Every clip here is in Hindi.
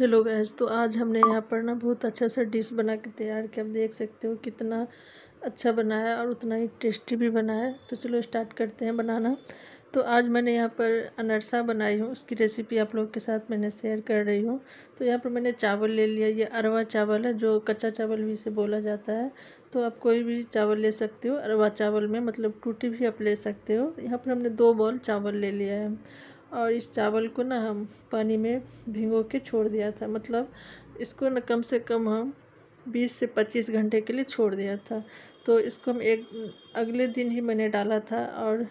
हेलो गैस तो आज हमने यहाँ पर ना बहुत अच्छा सा डिश बना के तैयार किया आप देख सकते हो कितना अच्छा बनाया और उतना ही टेस्टी भी बनाया तो चलो स्टार्ट करते हैं बनाना तो आज मैंने यहाँ पर अनरसा बनाई हूँ उसकी रेसिपी आप लोग के साथ मैंने शेयर कर रही हूँ तो यहाँ पर मैंने चावल ले लिया ये अरवा चावल है जो कच्चा चावल भी इसे बोला जाता है तो आप कोई भी चावल ले सकते हो अरवा चावल में मतलब टूटी भी आप ले सकते हो यहाँ पर हमने दो बॉल चावल ले लिया है और इस चावल को ना हम पानी में भिगो के छोड़ दिया था मतलब इसको ना कम से कम हम 20 से 25 घंटे के लिए छोड़ दिया था तो इसको हम एक अगले दिन ही मैंने डाला था और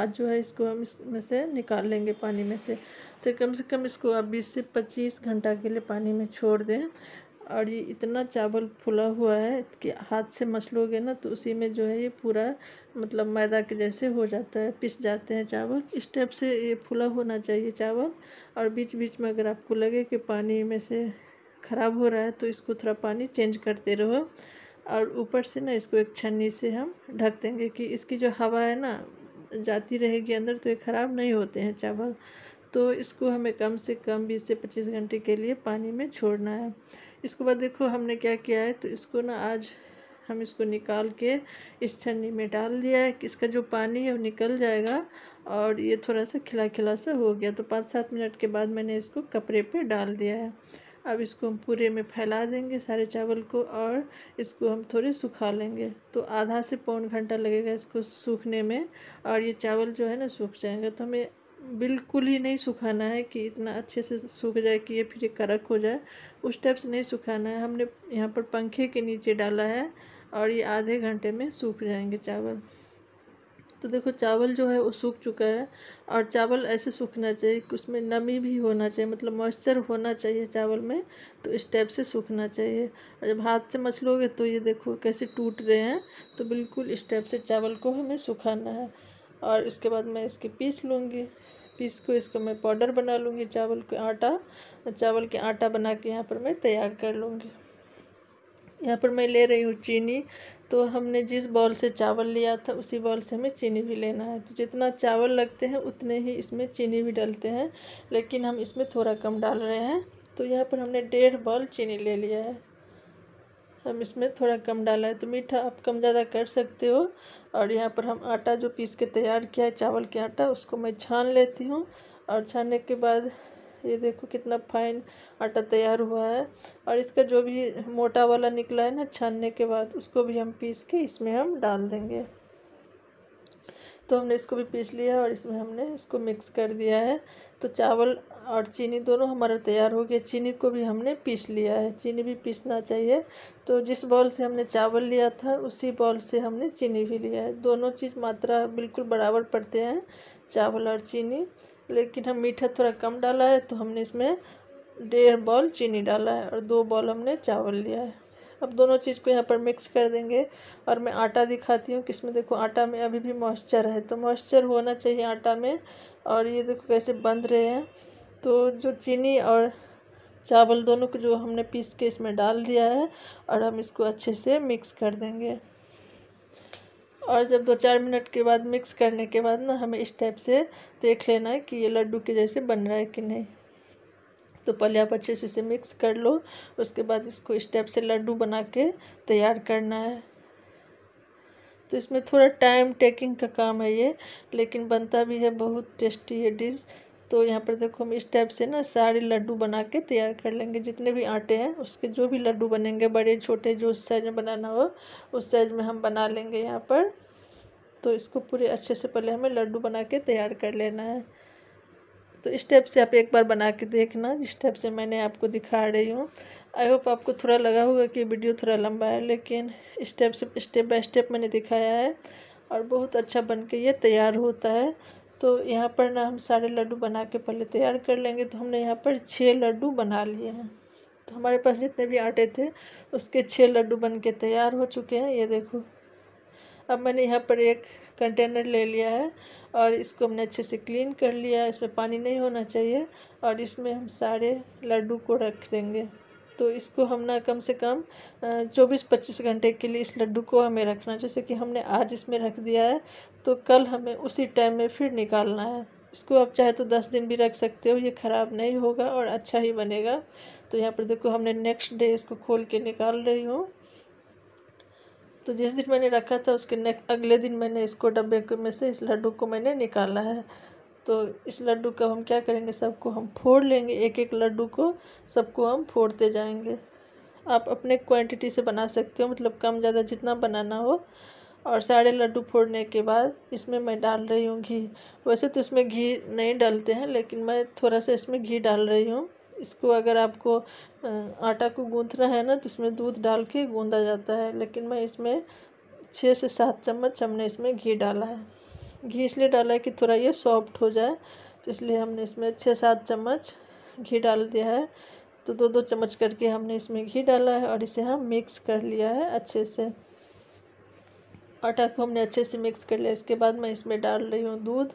आज जो है इसको हम इसमें से निकाल लेंगे पानी में से तो कम से कम इसको आप 20 से 25 घंटा के लिए पानी में छोड़ दें और ये इतना चावल फूला हुआ है कि हाथ से मसलोगे ना तो उसी में जो है ये पूरा मतलब मैदा के जैसे हो जाता है पिस जाते हैं चावल इस टाइप से ये फूला होना चाहिए चावल और बीच बीच में अगर आपको लगे कि पानी में से ख़राब हो रहा है तो इसको थोड़ा पानी चेंज करते रहो और ऊपर से ना इसको एक छन्नी से हम ढक देंगे कि इसकी जो हवा है ना जाती रहेगी अंदर तो ये ख़राब नहीं होते हैं चावल तो इसको हमें कम से कम 20 से 25 घंटे के लिए पानी में छोड़ना है इसके बाद देखो हमने क्या किया है तो इसको ना आज हम इसको निकाल के इस छन्नी में डाल दिया है इसका जो पानी है वो निकल जाएगा और ये थोड़ा सा खिला खिला सा हो गया तो पाँच सात मिनट के बाद मैंने इसको कपड़े पे डाल दिया है अब इसको हम पूरे में फैला देंगे सारे चावल को और इसको हम थोड़े सुखा लेंगे तो आधा से पौन घंटा लगेगा इसको सूखने में और ये चावल जो है ना सूख जाएंगे तो हमें बिल्कुल ही नहीं सुखाना है कि इतना अच्छे से सूख जाए कि ये फिर कड़क हो जाए उस टाइप से नहीं सुखाना है हमने यहाँ पर पंखे के नीचे डाला है और ये आधे घंटे में सूख जाएंगे चावल तो देखो चावल जो है वो सूख चुका है और चावल ऐसे सूखना चाहिए कि उसमें नमी भी होना चाहिए मतलब मॉइस्चर होना चाहिए चावल में तो इस टाइप से सूखना चाहिए और जब हाथ से मछलोगे तो ये देखो कैसे टूट रहे हैं तो बिल्कुल इस टाइप से चावल को हमें सुखाना है और इसके बाद मैं इसके पीस लूँगी पीस को इसको मैं पाउडर बना लूँगी चावल के आटा चावल के आटा बना के यहाँ पर मैं तैयार कर लूँगी यहाँ पर मैं ले रही हूँ चीनी तो हमने जिस बॉल से चावल लिया था उसी बॉल से हमें चीनी भी लेना है तो जितना चावल लगते हैं उतने ही इसमें चीनी भी डालते हैं लेकिन हम इसमें थोड़ा कम डाल रहे हैं तो यहाँ पर हमने डेढ़ बॉल चीनी ले लिया है हम इसमें थोड़ा कम डाला है तो मीठा आप कम ज़्यादा कर सकते हो और यहाँ पर हम आटा जो पीस के तैयार किया है चावल के आटा उसको मैं छान लेती हूँ और छानने के बाद ये देखो कितना फाइन आटा तैयार हुआ है और इसका जो भी मोटा वाला निकला है ना छानने के बाद उसको भी हम पीस के इसमें हम डाल देंगे तो हमने इसको भी पीस लिया और इसमें हमने इसको मिक्स कर दिया है तो चावल और चीनी दोनों हमारा तैयार हो गया चीनी को भी हमने पीस लिया है चीनी भी पीसना चाहिए तो जिस बॉल से हमने चावल लिया था उसी बॉल से हमने चीनी भी लिया है दोनों चीज़ मात्रा बिल्कुल बराबर पड़ते हैं चावल और चीनी लेकिन हम मीठा थोड़ा कम डाला है तो हमने इसमें डेढ़ बॉल चीनी डाला है और दो बॉल हमने चावल लिया है अब दोनों चीज़ को यहाँ पर मिक्स कर देंगे और मैं आटा दिखाती हूँ किसमें देखो आटा में अभी भी मॉइस्चर है तो मॉइस्चर होना चाहिए आटा में और ये देखो कैसे बंध रहे हैं तो जो चीनी और चावल दोनों को जो हमने पीस के इसमें डाल दिया है और हम इसको अच्छे से मिक्स कर देंगे और जब दो चार मिनट के बाद मिक्स करने के बाद ना हमें इस टाइप से देख लेना है कि ये लड्डू के जैसे बन रहा है कि नहीं तो पहले आप अच्छे से इसे मिक्स कर लो उसके बाद इसको स्टेप इस से लड्डू बना के तैयार करना है तो इसमें थोड़ा टाइम टेकिंग का काम है ये लेकिन बनता भी है बहुत टेस्टी है डिश तो यहाँ पर देखो हम इस टाइप से ना सारे लड्डू बना के तैयार कर लेंगे जितने भी आटे हैं उसके जो भी लड्डू बनेंगे बड़े छोटे जो उस साइज में बनाना हो उस साइज में हम बना लेंगे यहाँ पर तो इसको पूरे अच्छे से पहले हमें लड्डू बना के तैयार कर लेना है तो इस टाइप से आप एक बार बना के देखना जिस टाइप से मैंने आपको दिखा रही हूँ आई होप आपको थोड़ा लगा होगा कि वीडियो थोड़ा लंबा है लेकिन स्टेप से स्टेप बाय स्टेप मैंने दिखाया है और बहुत अच्छा बन के ये तैयार होता है तो यहाँ पर ना हम सारे लड्डू बना के पहले तैयार कर लेंगे तो हमने यहाँ पर छः लड्डू बना लिए हैं तो हमारे पास जितने भी आटे थे उसके छः लड्डू बन के तैयार हो चुके हैं ये देखो अब मैंने यहाँ पर एक कंटेनर ले लिया है और इसको हमने अच्छे से क्लीन कर लिया इसमें पानी नहीं होना चाहिए और इसमें हम सारे लड्डू को रख देंगे तो इसको हम ना कम से कम चौबीस पच्चीस घंटे के लिए इस लड्डू को हमें रखना जैसे कि हमने आज इसमें रख दिया है तो कल हमें उसी टाइम में फिर निकालना है इसको आप चाहे तो दस दिन भी रख सकते हो ये ख़राब नहीं होगा और अच्छा ही बनेगा तो यहाँ पर देखो हमने नेक्स्ट डे इसको खोल के निकाल रही हूँ तो जिस दिन मैंने रखा था उसके नेक अगले दिन मैंने इसको डब्बे में से इस लड्डू को मैंने निकाला है तो इस लड्डू का हम क्या करेंगे सबको हम फोड़ लेंगे एक एक लड्डू को सबको हम फोड़ते जाएंगे आप अपने क्वांटिटी से बना सकते हो मतलब कम ज़्यादा जितना बनाना हो और सारे लड्डू फोड़ने के बाद इसमें मैं डाल रही हूँ घी वैसे तो इसमें घी नहीं डालते हैं लेकिन मैं थोड़ा सा इसमें घी डाल रही हूँ इसको अगर आपको आटा को गूंथना है ना तो इसमें दूध डाल के गूंदा जाता है लेकिन मैं इसमें छः से सात चम्मच हमने इसमें घी डाला है घी इसलिए डाला है कि थोड़ा ये सॉफ्ट हो जाए तो इसलिए हमने इसमें छः सात चम्मच घी डाल दिया है तो दो दो चम्मच करके हमने इसमें घी डाला है और इसे हम मिक्स कर लिया है अच्छे से आटा को हमने अच्छे से मिक्स कर लिया इसके बाद मैं इसमें डाल रही हूँ दूध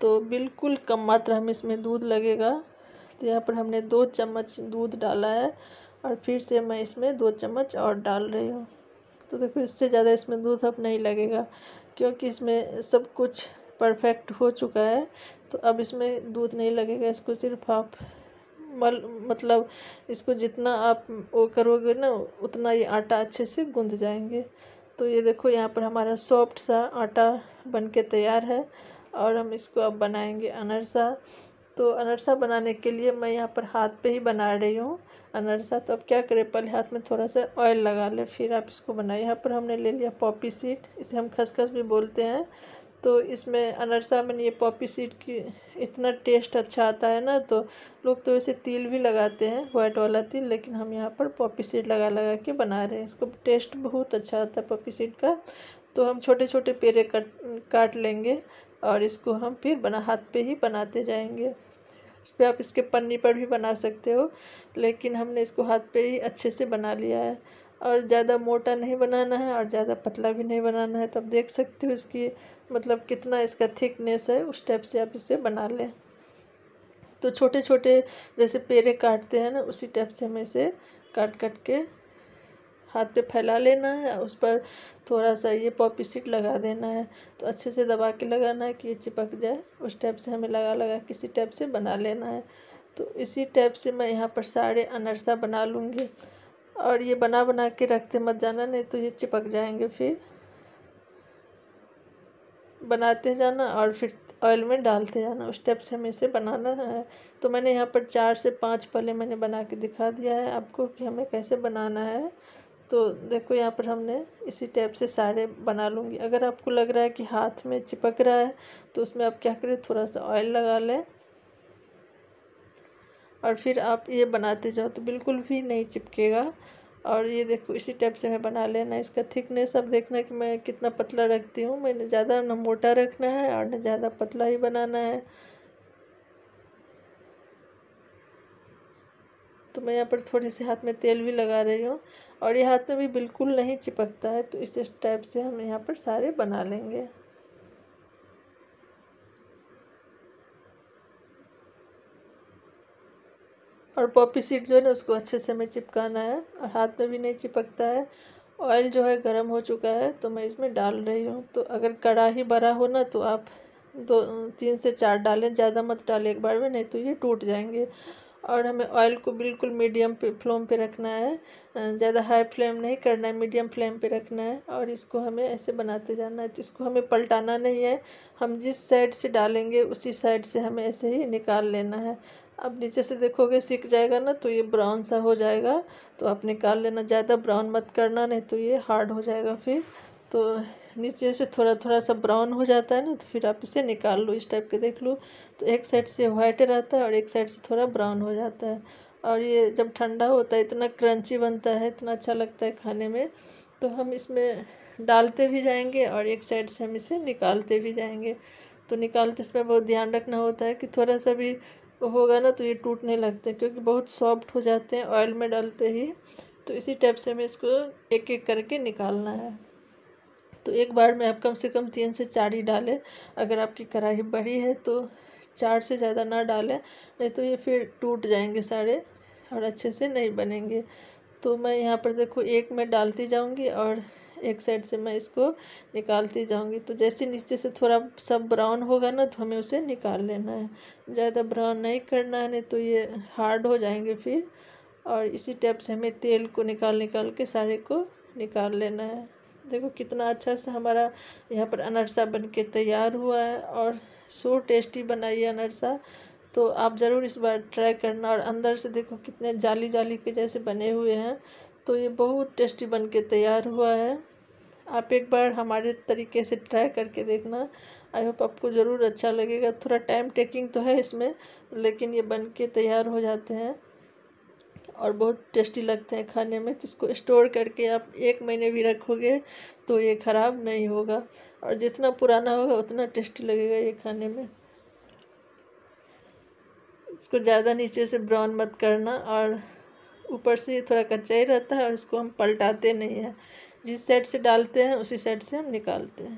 तो बिल्कुल कम मात्रा में इसमें दूध लगेगा तो यहाँ पर हमने दो चम्मच दूध डाला है और फिर से मैं इसमें दो चम्मच और डाल रही हूँ तो देखो इससे ज़्यादा इसमें दूध अब नहीं लगेगा क्योंकि इसमें सब कुछ परफेक्ट हो चुका है तो अब इसमें दूध नहीं लगेगा इसको सिर्फ आप मल मतलब इसको जितना आप वो करोगे ना उतना ये आटा अच्छे से गूंध जाएंगे तो ये देखो यहाँ पर हमारा सॉफ्ट सा आटा बनके तैयार है और हम इसको अब बनाएंगे अनरसा तो अनरसा बनाने के लिए मैं यहाँ पर हाथ पे ही बना रही हूँ अनरसा तो अब क्या करें पहले हाथ में थोड़ा सा ऑयल लगा ले फिर आप इसको बनाए यहाँ पर हमने ले लिया पॉपी सीड इसे हम खसखस भी बोलते हैं तो इसमें अनरसा में ये पॉपी सीड की इतना टेस्ट अच्छा आता है ना तो लोग तो इसे तिल भी लगाते हैं वाइट वाला तिल लेकिन हम यहाँ पर पॉपी सीड लगा लगा के बना रहे हैं इसको टेस्ट बहुत अच्छा आता है पॉपी सीड का तो हम छोटे छोटे पेड़े कट काट लेंगे और इसको हम फिर बना हाथ पे ही बनाते जाएंगे उस पर आप इसके पन्नी पर भी बना सकते हो लेकिन हमने इसको हाथ पे ही अच्छे से बना लिया है और ज़्यादा मोटा नहीं बनाना है और ज़्यादा पतला भी नहीं बनाना है तो आप देख सकते हो इसकी मतलब कितना इसका थिकनेस है उस टाइप से आप इसे बना लें तो छोटे छोटे जैसे पेड़े काटते हैं ना उसी टाइप से हम इसे काट काट के हाथ पे फैला लेना है उस पर थोड़ा सा ये पॉपी सीट लगा देना है तो अच्छे से दबा के लगाना है कि ये चिपक जाए उस टाइप से हमें लगा लगा किसी टाइप से बना लेना है तो इसी टाइप से मैं यहाँ पर सारे अनरसा बना लूँगी और ये बना बना के रखते मत जाना नहीं तो ये चिपक जाएंगे फिर बनाते जाना और फिर ऑयल में डालते जाना उस टाइप से हमें इसे बनाना है तो मैंने यहाँ पर चार से पाँच पले मैंने बना के दिखा दिया है आपको कि हमें कैसे बनाना है तो देखो यहाँ पर हमने इसी टाइप से साड़े बना लूँगी अगर आपको लग रहा है कि हाथ में चिपक रहा है तो उसमें आप क्या करें थोड़ा सा ऑयल लगा लें और फिर आप ये बनाते जाओ तो बिल्कुल भी नहीं चिपकेगा और ये देखो इसी टाइप से मैं बना लेना इसका थिकनेस अब देखना कि मैं कितना पतला रखती हूँ मैंने ज़्यादा ना मोटा रखना है और ना ज़्यादा पतला ही बनाना है तो मैं यहाँ पर थोड़े से हाथ में तेल भी लगा रही हूँ और ये हाथ में भी बिल्कुल नहीं चिपकता है तो इस टाइप से हम यहाँ पर सारे बना लेंगे और पॉपी सीड जो है ना उसको अच्छे से हमें चिपकाना है और हाथ में भी नहीं चिपकता है ऑयल जो है गर्म हो चुका है तो मैं इसमें डाल रही हूँ तो अगर कड़ाही बड़ा हो ना तो आप दो तीन से चार डालें ज़्यादा मत डालें एक बार में नहीं तो ये टूट जाएंगे और हमें ऑयल को बिल्कुल मीडियम पे फ्लेम पे रखना है ज़्यादा हाई फ्लेम नहीं करना है मीडियम फ्लेम पे रखना है और इसको हमें ऐसे बनाते जाना है तो इसको हमें पलटाना नहीं है हम जिस साइड से डालेंगे उसी साइड से हमें ऐसे ही निकाल लेना है अब नीचे से देखोगे सीख जाएगा ना तो ये ब्राउन सा हो जाएगा तो आप निकाल लेना ज़्यादा ब्राउन मत करना नहीं तो ये हार्ड हो जाएगा फिर तो नीचे से थोड़ा थोड़ा सा ब्राउन हो जाता है ना तो फिर आप इसे निकाल लो इस टाइप के देख लो तो एक साइड से वाइट रहता है और एक साइड से थोड़ा ब्राउन हो जाता है और ये जब ठंडा होता है इतना क्रंची बनता है इतना अच्छा लगता है खाने में तो हम इसमें डालते भी जाएंगे और एक साइड से हम इसे निकालते भी जाएंगे तो निकालते इसमें बहुत ध्यान रखना होता है कि थोड़ा सा भी होगा ना तो ये टूटने लगते हैं क्योंकि बहुत सॉफ्ट हो जाते हैं ऑयल में डालते ही तो इसी टाइप से हमें इसको एक एक करके निकालना है तो एक बार में आप कम से कम तीन से चार ही डालें अगर आपकी कढ़ाई बड़ी है तो चार से ज़्यादा ना डालें नहीं तो ये फिर टूट जाएंगे सारे और अच्छे से नहीं बनेंगे तो मैं यहाँ पर देखो एक में डालती जाऊँगी और एक साइड से मैं इसको निकालती जाऊँगी तो जैसे नीचे से थोड़ा सब ब्राउन होगा ना तो हमें उसे निकाल लेना है ज़्यादा ब्राउन नहीं करना है नहीं तो ये हार्ड हो जाएंगे फिर और इसी टाइप से हमें तेल को निकाल निकाल के सारे को निकाल लेना है देखो कितना अच्छा सा हमारा यहाँ पर अनरसा बन के तैयार हुआ है और सो टेस्टी बनाइए अनरसा तो आप ज़रूर इस बार ट्राई करना और अंदर से देखो कितने जाली जाली के जैसे बने हुए हैं तो ये बहुत टेस्टी बन के तैयार हुआ है आप एक बार हमारे तरीके से ट्राई करके देखना आई होप आपको ज़रूर अच्छा लगेगा थोड़ा टाइम टेकिंग तो है इसमें लेकिन ये बन के तैयार हो जाते हैं और बहुत टेस्टी लगते हैं खाने में तो इसको स्टोर करके आप एक महीने भी रखोगे तो ये ख़राब नहीं होगा और जितना पुराना होगा उतना टेस्टी लगेगा ये खाने में इसको ज़्यादा नीचे से ब्राउन मत करना और ऊपर से थोड़ा कच्चा ही रहता है और इसको हम पलटाते नहीं हैं जिस साइड से डालते हैं उसी साइड से हम निकालते हैं